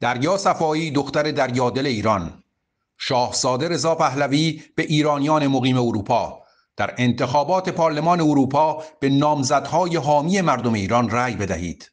دریا صفایی دختر دریادل ایران شاهزاده رضا پهلوی به ایرانیان مقیم اروپا در انتخابات پارلمان اروپا به نامزدهای حامی مردم ایران رأی بدهید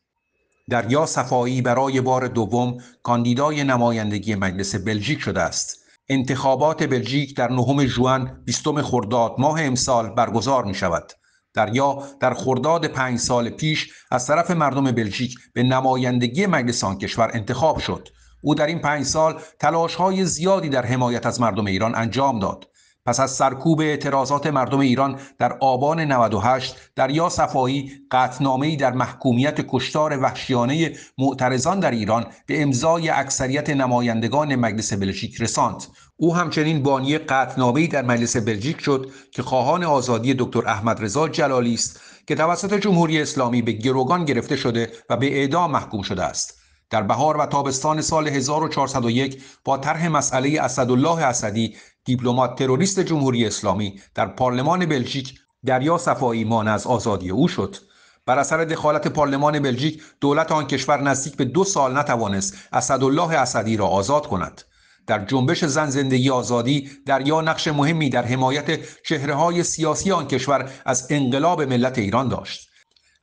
دریا صفایی برای بار دوم کاندیدای نمایندگی مجلس بلژیک شده است انتخابات بلژیک در نهم ژوئن بیستم خرداد ماه امسال برگزار می شود در یا در خرداد پنج سال پیش از طرف مردم بلژیک به نمایندگی مجلس آن کشور انتخاب شد او در این پنج سال تلاش های زیادی در حمایت از مردم ایران انجام داد پس از سرکوب اعتراضات مردم ایران در آبان 98 یا صفایی قطنامه در محکومیت کشتار وحشیانه معترضان در ایران به امضای اکثریت نمایندگان مجلس بلژیک رساند او همچنین بانی قطنامه در مجلس بلژیک شد که خواهان آزادی دکتر احمد رضا جلالی است که توسط جمهوری اسلامی به گروگان گرفته شده و به اعدام محکوم شده است در بهار و تابستان سال 1401 با طرح مسئله اسدالله اسدی دیپلمات تروریست جمهوری اسلامی در پارلمان بلژیک دریا صفایی مانع از آزادی او شد بر اثر دخالت پارلمان بلژیک دولت آن کشور نزدیک به دو سال نتوانست اسدالله اسدی را آزاد کند در جنبش زن زندگی آزادی دریا نقش مهمی در حمایت چهره های سیاسی آن کشور از انقلاب ملت ایران داشت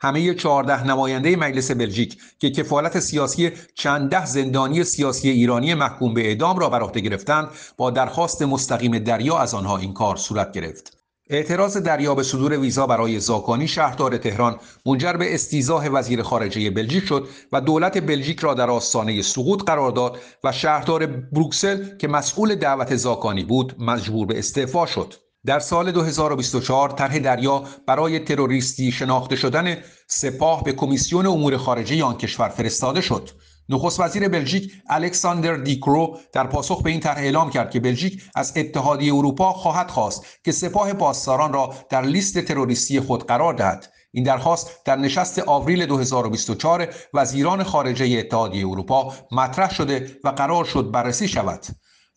همه 14 نماینده مجلس بلژیک که کفالت سیاسی چند ده زندانی سیاسی ایرانی محکوم به اعدام را بر عهده گرفتند با درخواست مستقیم دریا از آنها این کار صورت گرفت اعتراض دریا به صدور ویزا برای زاکانی شهردار تهران منجر به استیزاه وزیر خارجه بلژیک شد و دولت بلژیک را در آستانه سقوط قرار داد و شهردار بروکسل که مسئول دعوت زاکانی بود مجبور به استعفا شد در سال 2024 طرح دریا برای تروریستی شناخته شدن سپاه به کمیسیون امور خارجه آن کشور فرستاده شد. نخست وزیر بلژیک الکساندر دیکرو در پاسخ به این طرح اعلام کرد که بلژیک از اتحادیه اروپا خواهد خواست که سپاه پاسداران را در لیست تروریستی خود قرار دهد. این درخواست در نشست آوریل 2024 وزیران خارجه اتحادیه اروپا مطرح شده و قرار شد بررسی شود.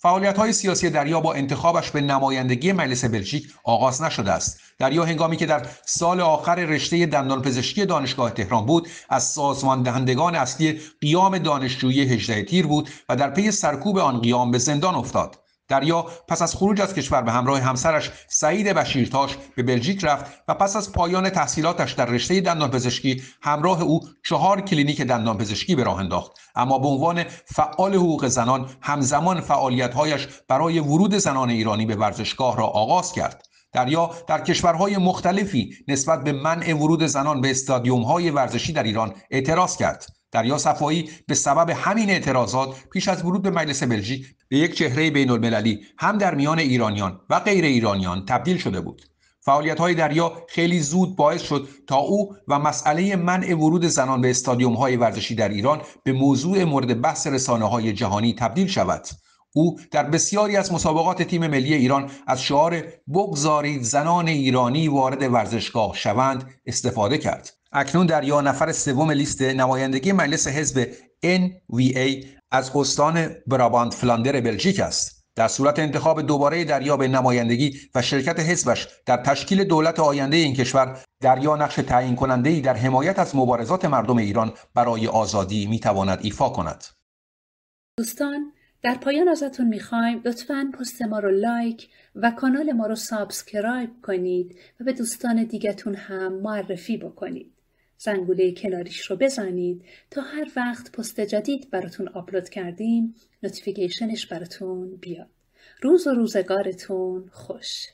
فعالیت‌های سیاسی دریا با انتخابش به نمایندگی مجلس بلژیک آغاز نشده است. دریا هنگامی که در سال آخر رشته دندانپزشکی دانشگاه تهران بود، از سازمان دهندگان اصلی قیام دانشجویی 18 تیر بود و در پی سرکوب آن قیام به زندان افتاد. دریا پس از خروج از کشور به همراه همسرش سعید بشیرتاش به بلژیک رفت و پس از پایان تحصیلاتش در رشته دندانپزشکی همراه او چهار کلینیک دندانپزشکی به راه انداخت اما به عنوان فعال حقوق زنان همزمان فعالیتهایش برای ورود زنان ایرانی به ورزشگاه را آغاز کرد دریا در کشورهای مختلفی نسبت به منع ورود زنان به استادیوم های ورزشی در ایران اعتراض کرد دریا صفایی به سبب همین اعتراضات پیش از ورود به مجلس بلژیک به یک چهره بین المللی هم در میان ایرانیان و غیر ایرانیان تبدیل شده بود فعالیت های دریا خیلی زود باعث شد تا او و مسئله منع ورود زنان به استادیوم های ورزشی در ایران به موضوع مورد بحث رسانه های جهانی تبدیل شود او در بسیاری از مسابقات تیم ملی ایران از شعار بگذارید زنان ایرانی وارد ورزشگاه شوند استفاده کرد اکنون در یا نفر سوم لیست نمایندگی مجلس حزب NVA از استان براباند فلاندر بلژیک است در صورت انتخاب دوباره دریا به نمایندگی و شرکت حزبش در تشکیل دولت آینده این کشور دریا نقش تعیین کننده ای در حمایت از مبارزات مردم ایران برای آزادی می تواند ایفا کند دوستان در پایان ازتون میخوایم لطفا پست ما رو لایک و کانال ما رو سابسکرایب کنید و به دوستان دیگتون هم معرفی بکنید زنگوله کناریش رو بزنید تا هر وقت پست جدید براتون آپلود کردیم نوتیفیکیشنش براتون بیاد. روز و روزگارتون خوش.